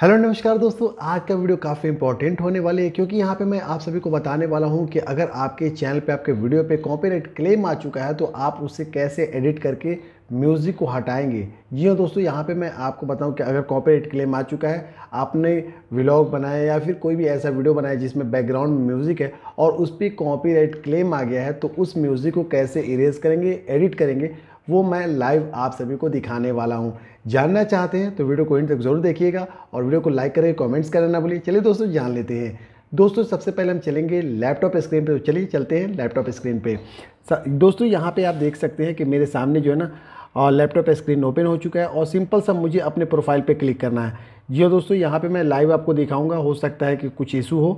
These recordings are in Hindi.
हेलो नमस्कार दोस्तों आज का वीडियो काफ़ी इंपॉर्टेंट होने वाली है क्योंकि यहाँ पे मैं आप सभी को बताने वाला हूँ कि अगर आपके चैनल पे आपके वीडियो पे कॉपीराइट क्लेम आ चुका है तो आप उसे कैसे एडिट करके म्यूज़िक को हटाएंगे जी हाँ दोस्तों यहाँ पे मैं आपको बताऊँ कि अगर कॉपीराइट क्लेम आ चुका है आपने व्लॉग बनाया या फिर कोई भी ऐसा वीडियो बनाया जिसमें बैकग्राउंड म्यूज़िक है और उस पर कॉपी क्लेम आ गया है तो उस म्यूज़िक को कैसे इरेज करेंगे एडिट करेंगे वो मैं लाइव आप सभी को दिखाने वाला हूँ जानना चाहते हैं तो वीडियो को इंड तक जरूर देखिएगा और वीडियो को लाइक करें कॉमेंट्स करें ना बोलिए चलिए दोस्तों जान लेते हैं दोस्तों सबसे पहले हम चलेंगे लैपटॉप स्क्रीन पर चलिए चलते हैं लैपटॉप स्क्रीन पर दोस्तों यहाँ पर आप देख सकते हैं कि मेरे सामने जो है ना लैपटॉप स्क्रीन ओपन हो चुका है और सिंपल सा मुझे अपने प्रोफाइल पे क्लिक करना है जी हाँ दोस्तों यहाँ पे मैं लाइव आपको दिखाऊंगा हो सकता है कि कुछ इशू हो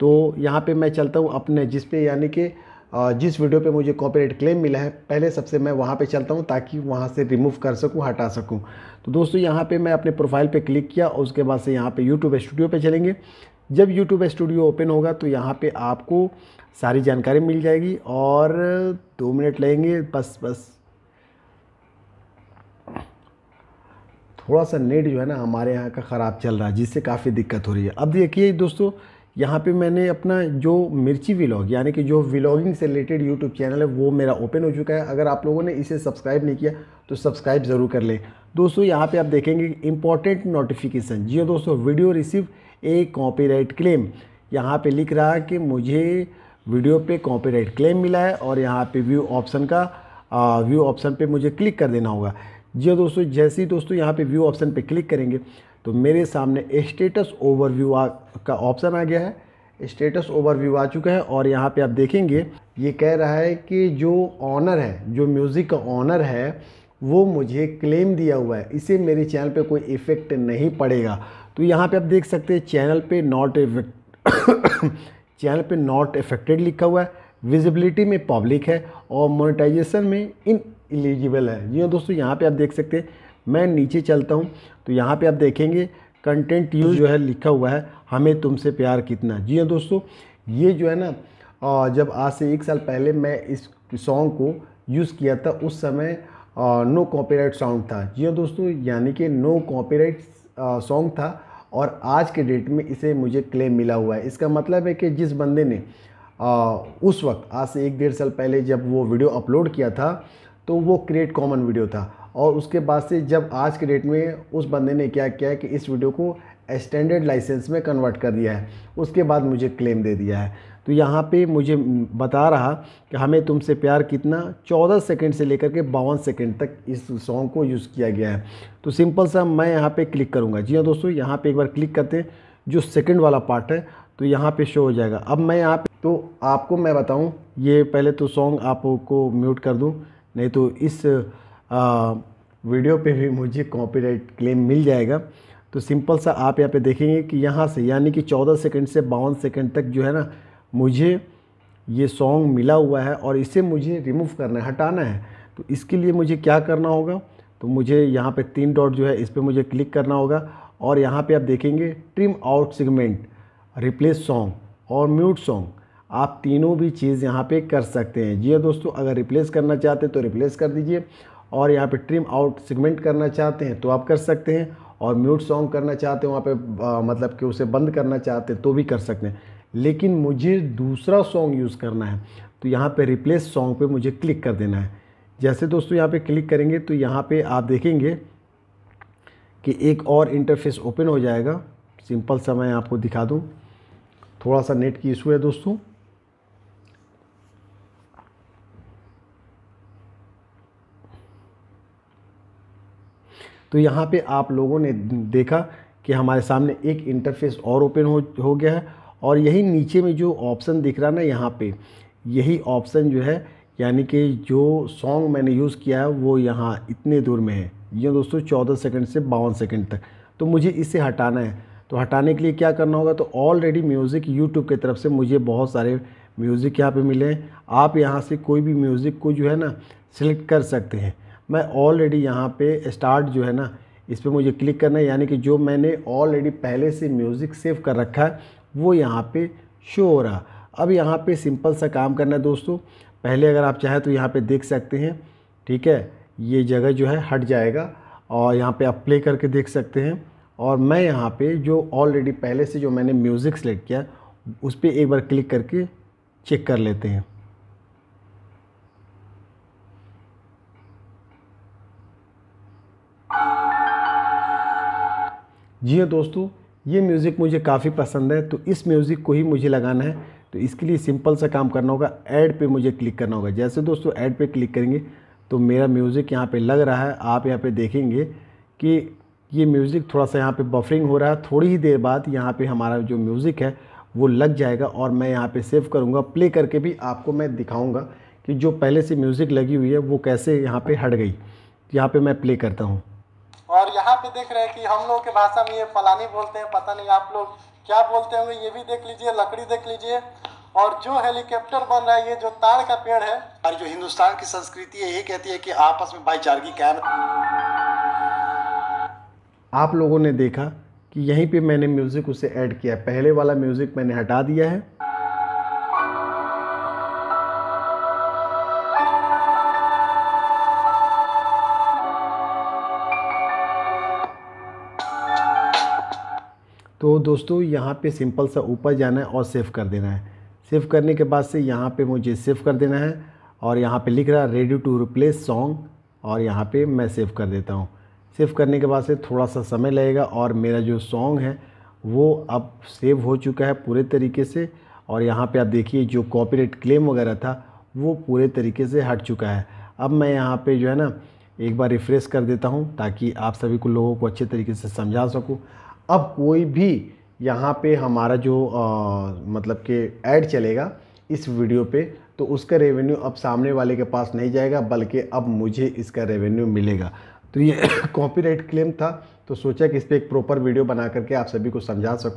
तो यहाँ पे मैं चलता हूँ अपने जिस पे यानी कि जिस वीडियो पे मुझे कॉपीराइट क्लेम मिला है पहले सबसे मैं वहाँ पे चलता हूँ ताकि वहाँ से रिमूव कर सकूँ हटा सकूँ तो दोस्तों यहाँ पे मैं अपने प्रोफाइल पे क्लिक किया और उसके बाद से यहाँ पे यूट्यूब स्टूडियो पे चलेंगे जब यूट्यूब स्टूडियो ओपन होगा तो यहाँ पे आपको सारी जानकारी मिल जाएगी और दो मिनट लगेंगे बस बस थोड़ा सा नेट जो है ना हमारे यहाँ का ख़राब चल रहा है जिससे काफ़ी दिक्कत हो रही है अब देखिए दोस्तों यहाँ पे मैंने अपना जो मिर्ची व्लॉग यानी कि जो व्लॉगिंग से रिलेटेड यूट्यूब चैनल है वो मेरा ओपन हो चुका है अगर आप लोगों ने इसे सब्सक्राइब नहीं किया तो सब्सक्राइब ज़रूर कर लें दोस्तों यहाँ पे आप देखेंगे इंपॉर्टेंट नोटिफिकेशन जी हाँ दोस्तों video receive a copyright claim यहाँ पे लिख रहा है कि मुझे वीडियो पे कॉपीराइट क्लेम मिला है और यहाँ पे व्यू ऑप्शन का व्यू ऑप्शन पे मुझे क्लिक कर देना होगा जी हाँ दोस्तों जैसे ही दोस्तों यहाँ पे व्यू ऑप्शन पे क्लिक करेंगे तो मेरे सामने स्टेटस ओवरव्यू का ऑप्शन आ गया है स्टेटस ओवरव्यू आ चुका है और यहाँ पे आप देखेंगे ये कह रहा है कि जो ऑनर है जो म्यूज़िक का ऑनर है वो मुझे क्लेम दिया हुआ है इसे मेरे चैनल पे कोई इफ़ेक्ट नहीं पड़ेगा तो यहाँ पे आप देख सकते हैं चैनल पे नॉट इफेक्ट चैनल पे नॉट इफेक्टेड लिखा हुआ है विजिबिलिटी में पब्लिक है और मोनिटाइजेशन में इन एलिजिबल है जी हाँ दोस्तों यहाँ पर आप देख सकते हैं मैं नीचे चलता हूँ तो यहाँ पर आप देखेंगे कंटेंट यूज जो है लिखा हुआ है हमें तुमसे प्यार कितना जी हाँ दोस्तों ये जो है ना जब आज से एक साल पहले मैं इस सॉन्ग को यूज़ किया था उस समय नो कॉपीराइट सॉन्ग था जी हाँ दोस्तों यानी कि नो कॉपीराइट सॉन्ग था और आज के डेट में इसे मुझे क्लेम मिला हुआ है इसका मतलब है कि जिस बंदे ने आ, उस वक्त आज से एक डेढ़ साल पहले जब वो वीडियो अपलोड किया था तो वो क्रिएट कॉमन वीडियो था और उसके बाद से जब आज के डेट में उस बंदे ने क्या किया है कि इस वीडियो को एक्सटेंडेड लाइसेंस में कन्वर्ट कर दिया है उसके बाद मुझे क्लेम दे दिया है तो यहाँ पे मुझे बता रहा कि हमें तुमसे प्यार कितना 14 सेकंड से लेकर के बावन सेकंड तक इस सॉन्ग को यूज़ किया गया है तो सिंपल सा मैं यहाँ पे क्लिक करूँगा जी हाँ दोस्तों यहाँ पे एक बार क्लिक करते हैं जो सेकंड वाला पार्ट है तो यहाँ पे शो हो जाएगा अब मैं यहाँ पे तो आपको मैं बताऊँ ये पहले तो सॉन्ग आपको म्यूट कर दूँ नहीं तो इस आ, वीडियो पे भी मुझे कॉपीराइट क्लेम मिल जाएगा तो सिंपल सा आप यहाँ पे देखेंगे कि यहाँ से यानी कि 14 सेकंड से बावन सेकंड तक जो है ना मुझे ये सॉन्ग मिला हुआ है और इसे मुझे रिमूव करना है हटाना है तो इसके लिए मुझे क्या करना होगा तो मुझे यहाँ पे तीन डॉट जो है इस पर मुझे क्लिक करना होगा और यहाँ पे आप देखेंगे trim out segment replace song और म्यूट सॉन्ग आप तीनों भी चीज़ यहाँ पे कर सकते हैं जी हाँ दोस्तों अगर रिप्लेस करना चाहते हैं तो रिप्लेस कर दीजिए और यहाँ पे ट्रिम आउट सेगमेंट करना चाहते हैं तो आप कर सकते हैं और म्यूट सॉन्ग करना चाहते हैं वहाँ पे आ, मतलब कि उसे बंद करना चाहते हैं तो भी कर सकते हैं लेकिन मुझे दूसरा सॉन्ग यूज़ करना है तो यहाँ पर रिप्लेस सॉन्ग पर मुझे क्लिक कर देना है जैसे दोस्तों यहाँ पर क्लिक करेंगे तो यहाँ पर आप देखेंगे कि एक और इंटरफेस ओपन हो जाएगा सिंपल सा मैं आपको दिखा दूँ थोड़ा सा नेट की इशू है दोस्तों तो यहाँ पे आप लोगों ने देखा कि हमारे सामने एक इंटरफेस और ओपन हो हो गया है और यही नीचे में जो ऑप्शन दिख रहा ना यहाँ पे यही ऑप्शन जो है यानी कि जो सॉन्ग मैंने यूज़ किया है वो यहाँ इतने दूर में है ये दोस्तों चौदह सेकेंड से बावन सेकेंड तक तो मुझे इसे हटाना है तो हटाने के लिए क्या करना होगा तो ऑलरेडी म्यूज़िक यूट्यूब की तरफ से मुझे बहुत सारे म्यूज़िक यहाँ पे मिले हैं आप यहाँ से कोई भी म्यूज़िक को जो है ना सिलेक्ट कर सकते हैं मैं ऑलरेडी यहाँ पे स्टार्ट जो है ना इस पर मुझे क्लिक करना है यानी कि जो मैंने ऑलरेडी पहले से म्यूज़िक सेव कर रखा है वो यहाँ पे शो हो रहा अब यहाँ पे सिंपल सा काम करना है दोस्तों पहले अगर आप चाहें तो यहाँ पे देख सकते हैं ठीक है ये जगह जो है हट जाएगा और यहाँ पे आप प्ले करके देख सकते हैं और मैं यहाँ पे जो ऑलरेडी पहले से जो मैंने म्यूज़िक सेलेक्ट किया उस पर एक बार क्लिक करके चेक कर लेते हैं जी हाँ दोस्तों ये म्यूज़िक मुझे काफ़ी पसंद है तो इस म्यूज़िक को ही मुझे लगाना है तो इसके लिए सिंपल सा काम करना होगा ऐड पे मुझे क्लिक करना होगा जैसे दोस्तों ऐड पे क्लिक करेंगे तो मेरा म्यूज़िक यहाँ पे लग रहा है आप यहाँ पे देखेंगे कि ये म्यूज़िक थोड़ा सा यहाँ पे बफरिंग हो रहा है थोड़ी ही देर बाद यहाँ पे हमारा जो म्यूज़िक है वो लग जाएगा और मैं यहाँ पे सेव करूँगा प्ले करके भी आपको मैं दिखाऊँगा कि जो पहले से म्यूज़िक लगी हुई है वो कैसे यहाँ पर हट गई यहाँ पर मैं प्ले करता हूँ और यहाँ पे देख रहे हैं कि हम लोग के भाषा में ये फलानी बोलते हैं पता नहीं आप लोग क्या बोलते होंगे ये भी देख लीजिए लकड़ी देख लीजिए और जो हेलीकॉप्टर बन रहा है ये जो ताड़ का पेड़ है और जो हिंदुस्तान की संस्कृति है ये कहती है कि आपस में भाईचारगी कायम आप लोगों ने देखा कि यहीं पे मैंने म्यूज़िक उसे ऐड किया पहले वाला म्यूज़िक मैंने हटा दिया है तो दोस्तों यहाँ पे सिंपल सा ऊपर जाना है और सेव कर देना है सेव करने के बाद से यहाँ पे मुझे सेव कर देना है और यहाँ पे लिख रहा है रेडी टू रिप्लेस सॉन्ग और यहाँ पे मैं सेव कर देता हूँ सेव करने के बाद से थोड़ा सा समय लगेगा और मेरा जो सॉन्ग है वो अब सेव हो चुका है पूरे तरीके से और यहाँ पर आप देखिए जो कॉपी क्लेम वगैरह था वो पूरे तरीके से हट चुका है अब मैं यहाँ पर जो है ना एक बार रिफ़्रेश कर देता हूँ ताकि आप सभी को लोगों को अच्छे तरीके से समझा सकूँ अब कोई भी यहाँ पे हमारा जो आ, मतलब कि ऐड चलेगा इस वीडियो पे तो उसका रेवेन्यू अब सामने वाले के पास नहीं जाएगा बल्कि अब मुझे इसका रेवेन्यू मिलेगा तो ये कॉपीराइट क्लेम था तो सोचा कि इस पर एक प्रॉपर वीडियो बना करके आप सभी को समझा सकूँ